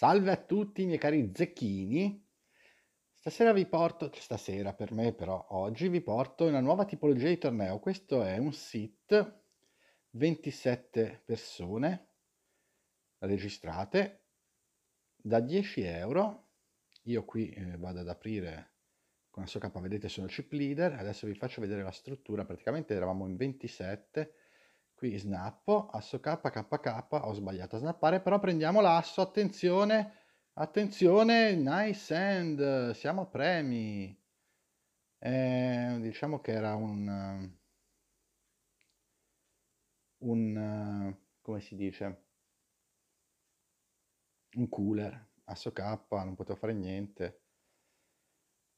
Salve a tutti miei cari zecchini. Stasera vi porto, cioè stasera per me però, oggi vi porto una nuova tipologia di torneo. Questo è un sit, 27 persone registrate, da 10 euro. Io qui eh, vado ad aprire con la sua K, vedete sono chip leader, adesso vi faccio vedere la struttura, praticamente eravamo in 27 Qui snappo, asso K, KK, ho sbagliato a snappare, però prendiamo l'asso, attenzione, attenzione, nice hand, siamo a premi. Eh, diciamo che era un... un... come si dice? Un cooler, asso K, non potevo fare niente.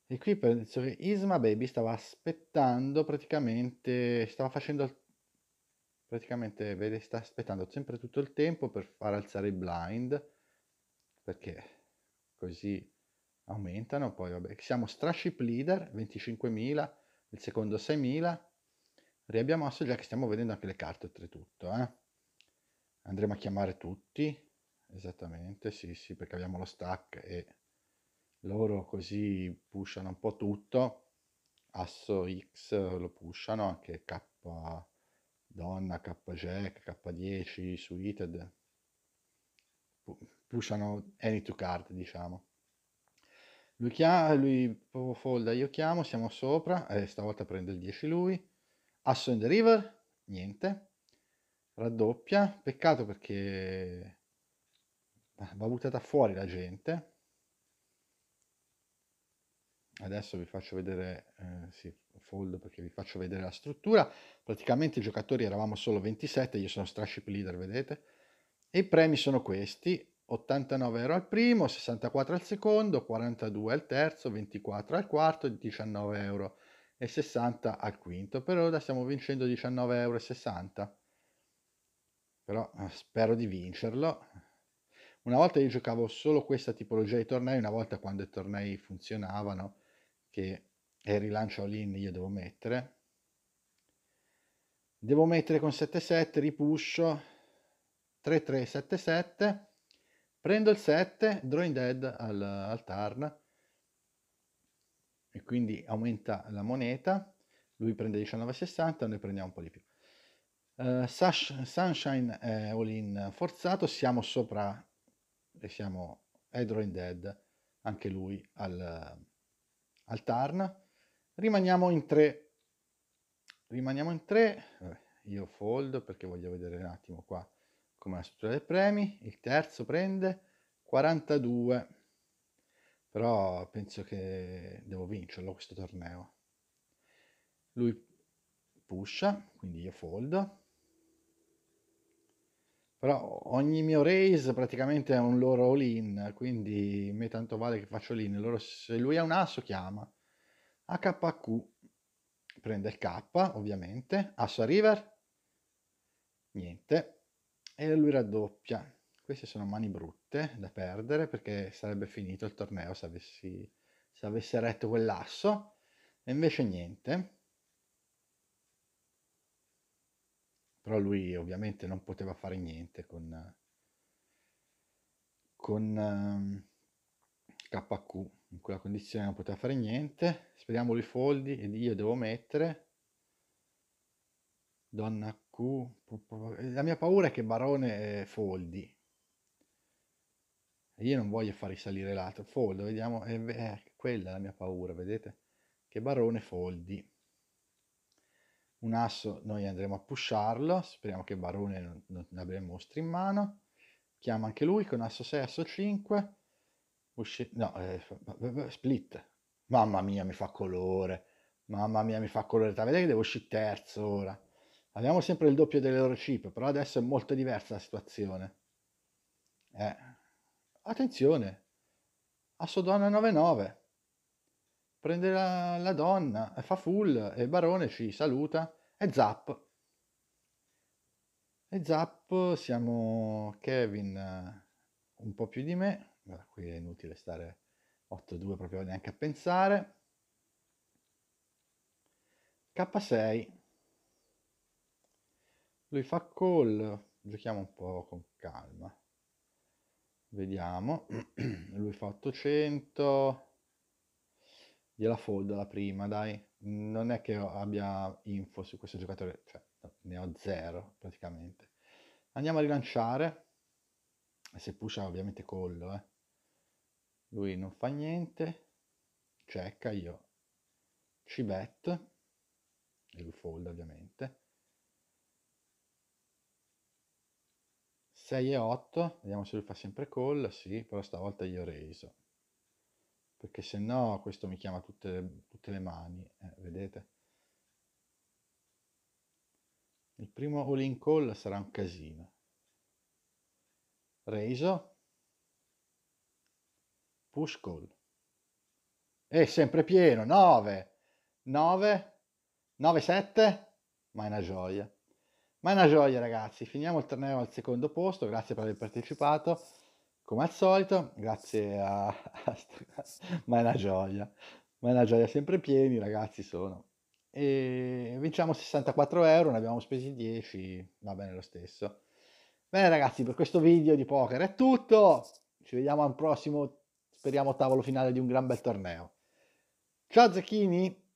E qui penso che Isma Baby stava aspettando praticamente, stava facendo il praticamente ve le sta aspettando sempre tutto il tempo per far alzare i blind perché così aumentano poi vabbè siamo Straship Leader 25.000 il secondo 6.000 riabbiamo asso già che stiamo vedendo anche le carte oltretutto eh? andremo a chiamare tutti esattamente sì sì perché abbiamo lo stack e loro così pushano un po' tutto asso X lo pushano anche K Donna, K-Jack, K10, Suited, pushano any to card, diciamo. Lui, chiama, lui folda, io chiamo, siamo sopra, eh, stavolta prende il 10 lui. Asso in the river, niente. Raddoppia, peccato perché va buttata fuori la gente adesso vi faccio vedere, eh, sì, fold perché vi faccio vedere la struttura, praticamente i giocatori eravamo solo 27, io sono Straship Leader, vedete, e i premi sono questi, 89 euro al primo, 64 al secondo, 42 al terzo, 24 al quarto, 19 euro e 60 al quinto, per ora stiamo vincendo 19 euro, e 60 però eh, spero di vincerlo, una volta io giocavo solo questa tipologia di tornei, una volta quando i tornei funzionavano che è il rilancio all'in io devo mettere devo mettere con 77 ripuscio 3-3-7-7 prendo il 7 drawing dead al, al turn e quindi aumenta la moneta lui prende 19,60 noi prendiamo un po' di più uh, Sunshine è all in forzato siamo sopra e siamo è drawing dead anche lui al, Tarn. rimaniamo in 3, rimaniamo in 3, io fold perché voglio vedere un attimo qua come la struttura dei premi, il terzo prende 42, però penso che devo vincerlo questo torneo. Lui pusha, quindi io foldo. Però ogni mio raise praticamente è un loro all-in, quindi a me tanto vale che faccio all-in. Loro, se lui ha un asso chiama AKQ, prende il K ovviamente, asso a river, niente, e lui raddoppia. Queste sono mani brutte da perdere perché sarebbe finito il torneo se avessi, se avesse retto quell'asso, e invece niente Però lui ovviamente non poteva fare niente con, con ehm, KQ, in quella condizione non poteva fare niente. Speriamo lui foldi ed io devo mettere Donna Q. Eh, la mia paura è che Barone eh, foldi. Io non voglio far risalire l'altro. Foldo, vediamo. è quella la mia paura, vedete? Che Barone foldi un asso noi andremo a pusharlo, speriamo che barone non, non avremo mostri in mano, chiama anche lui con asso 6, asso 5, usci- no, eh, split, mamma mia mi fa colore, mamma mia mi fa colore, vedete che devo uscire terzo ora, abbiamo sempre il doppio delle loro chip, però adesso è molto diversa la situazione, eh, attenzione, asso donna 9-9, prende la, la donna, fa full e il Barone ci saluta e zap. E zap siamo Kevin eh, un po' più di me, guarda qui è inutile stare 8-2 proprio neanche a pensare. K6. Lui fa call, giochiamo un po' con calma. Vediamo, lui fa 800, gliela foldo la prima, dai. Non è che abbia info su questo giocatore, cioè ne ho zero praticamente. Andiamo a rilanciare. E se pusha ovviamente collo, eh. Lui non fa niente. Cecca, io ci bet. E lui fold ovviamente. 6 e 8, vediamo se lui fa sempre call, sì, però stavolta io ho reso perché se no questo mi chiama tutte, tutte le mani, eh, vedete? Il primo all in call sarà un casino. Reiso, push call. È sempre pieno, 9, 9, 9, 7, ma è una gioia. Ma è una gioia ragazzi, finiamo il torneo al secondo posto, grazie per aver partecipato come al solito, grazie a... ma è una gioia, ma è una gioia sempre pieni ragazzi sono. E vinciamo 64 euro, ne abbiamo spesi 10, va bene lo stesso. Bene ragazzi, per questo video di poker è tutto, ci vediamo al prossimo, speriamo, tavolo finale di un gran bel torneo. Ciao Zecchini!